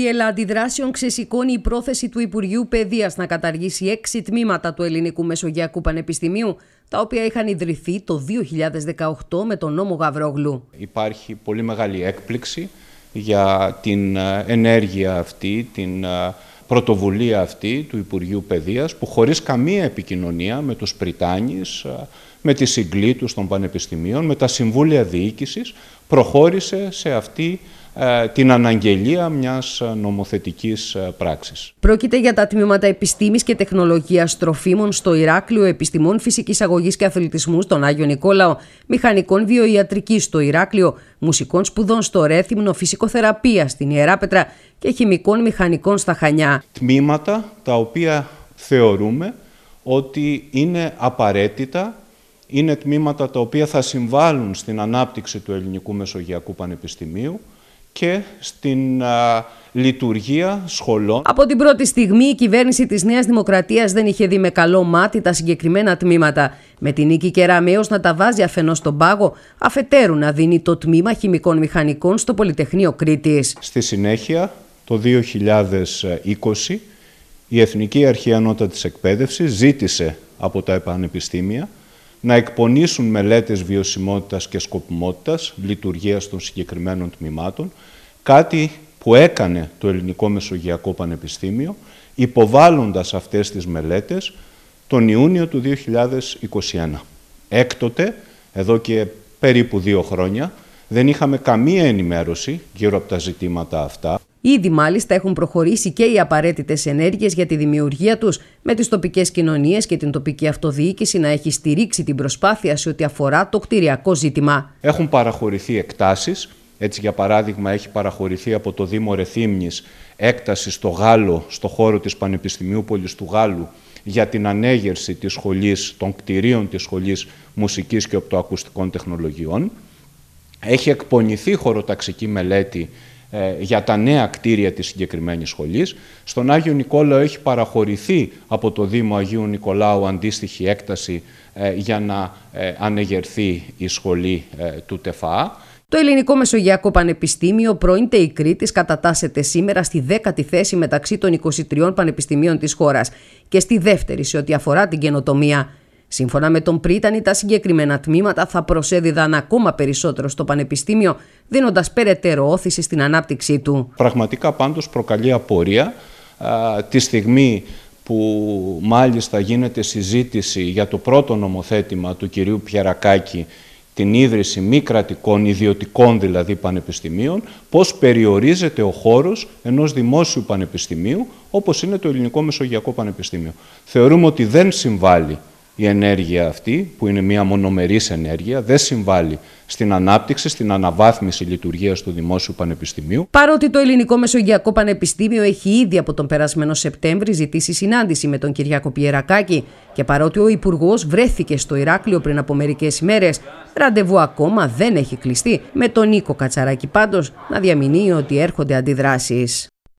Θύελα αντιδράσεων ξεσηκώνει η πρόθεση του Υπουργείου Παιδείας να καταργήσει έξι τμήματα του Ελληνικού Μεσογειακού Πανεπιστημίου, τα οποία είχαν ιδρυθεί το 2018 με τον νόμο Γαβρόγλου. Υπάρχει πολύ μεγάλη έκπληξη για την ε, ενέργεια αυτή, την ε, πρωτοβουλία αυτή του Υπουργείου Παιδείας που χωρίς καμία επικοινωνία με τους Πριτάνης, ε, με τις συγκλήτους των πανεπιστημίων, με τα συμβούλια διοίκησης προχώρησε σε αυτή ε, την αναγγελία μιας ε, νομοθετικής ε, πράξης. Πρόκειται για τα τμήματα επιστήμης και τεχνολογίας τροφίμων στο Ηράκλειο, επιστημών φυσικής αγωγής και αθλητισμούς στον Άγιο Νικόλαο, μηχανικών βιοιατρικής στο Ηράκλειο, μουσικών σπουδών στο Ρέθυμνο, φυσικοθεραπεία στην Ιεράπετρα και χημικών μηχανικών στα Χανιά. Τμήματα τα οποία θεωρούμε ότι είναι απαραίτητα είναι τμήματα τα οποία θα συμβάλλουν στην ανάπτυξη του Ελληνικού Μεσογειακού Πανεπιστημίου, και στην λειτουργία σχολών. Από την πρώτη στιγμή η κυβέρνηση της Νέας Δημοκρατίας δεν είχε δει με καλό μάτι τα συγκεκριμένα τμήματα. Με την νίκη Κεραμέως να τα βάζει αφενός στον πάγο, αφετέρου να δίνει το τμήμα χημικών μηχανικών στο Πολυτεχνείο Κρήτης. Στη συνέχεια, το 2020, η Εθνική Αρχή Ανώτατης Εκπαίδευσης ζήτησε από τα επανεπιστήμια να εκπονήσουν μελέτες βιωσιμότητας και σκοπιμότητας λειτουργίας των συγκεκριμένων τμήματων, κάτι που έκανε το Ελληνικό Μεσογειακό Πανεπιστήμιο, υποβάλλοντας αυτές τις μελέτες τον Ιούνιο του 2021. Έκτοτε, εδώ και περίπου δύο χρόνια, δεν είχαμε καμία ενημέρωση γύρω από τα ζητήματα αυτά. Ήδη μάλιστα έχουν προχωρήσει και οι απαραίτητες ενέργειες για τη δημιουργία τους, με τις τοπικές κοινωνίες και την τοπική αυτοδιοίκηση να έχει στηρίξει την προσπάθεια σε ό,τι αφορά το κτηριακό ζήτημα. Έχουν παραχωρηθεί εκτάσεις. Έτσι, για παράδειγμα, έχει παραχωρηθεί από το Δήμο Ρεθύμνης έκταση στο Γάλλο, στο χώρο της Πανεπιστημίου Πόλη του Γάλλου, για την ανέγερση της σχολής, των κτηρίων της σχολής μουσικής και οπτοακουστικών τεχνολογιών. Έχει εκπονηθεί χωροταξική μελέτη ε, για τα νέα κτίρια της συγκεκριμένης σχολής. Στον Άγιο Νικόλαο έχει παραχωρηθεί από το Δήμο Αγίου Νικολάου αντίστοιχη έκταση ε, για να ε, ανεγερθεί η σχολή του ΤΕΦΑ. Το Ελληνικό Μεσογειακό Πανεπιστήμιο, πρώην ΤΕΙ Κρήτης, κατατάσσεται σήμερα στη δέκατη θέση μεταξύ των 23 πανεπιστημίων της χώρας και στη δεύτερη σε ό,τι αφορά την καινοτομία. Σύμφωνα με τον Πρίτανη, τα συγκεκριμένα τμήματα θα προσέδιδαν ακόμα περισσότερο στο Πανεπιστήμιο, δίνοντας περαιτέρω όθηση στην ανάπτυξή του. Πραγματικά πάντως προκαλεί απορία α, τη στιγμή που μάλιστα γίνεται συζήτηση για το πρώτο νομοθέτημα του κυρίου Πιαρακάκη, την ίδρυση μη κρατικών, ιδιωτικών δηλαδή πανεπιστημίων, πώς περιορίζεται ο χώρος ενός δημόσιου πανεπιστημίου, όπως είναι το Ελληνικό Μεσογειακό Πανεπιστήμιο. Θεωρούμε ότι δεν συμβάλλει η ενέργεια αυτή, που είναι μια μονομερής ενέργεια, δεν συμβάλλει στην ανάπτυξη, στην αναβάθμιση λειτουργίας του Δημόσιου Πανεπιστημίου. Παρότι το Ελληνικό Μεσογειακό Πανεπιστήμιο έχει ήδη από τον περασμένο Σεπτέμβρη ζητήσει συνάντηση με τον Κυριάκο Πιερακάκη και παρότι ο Υπουργός βρέθηκε στο Ηράκλειο πριν από μερικές ημέρες, ραντεβού ακόμα δεν έχει κλειστεί. Με τον Νίκο Κατσαράκη πάντως να διαμηνύει ότι έρχονται αντιδράσεις.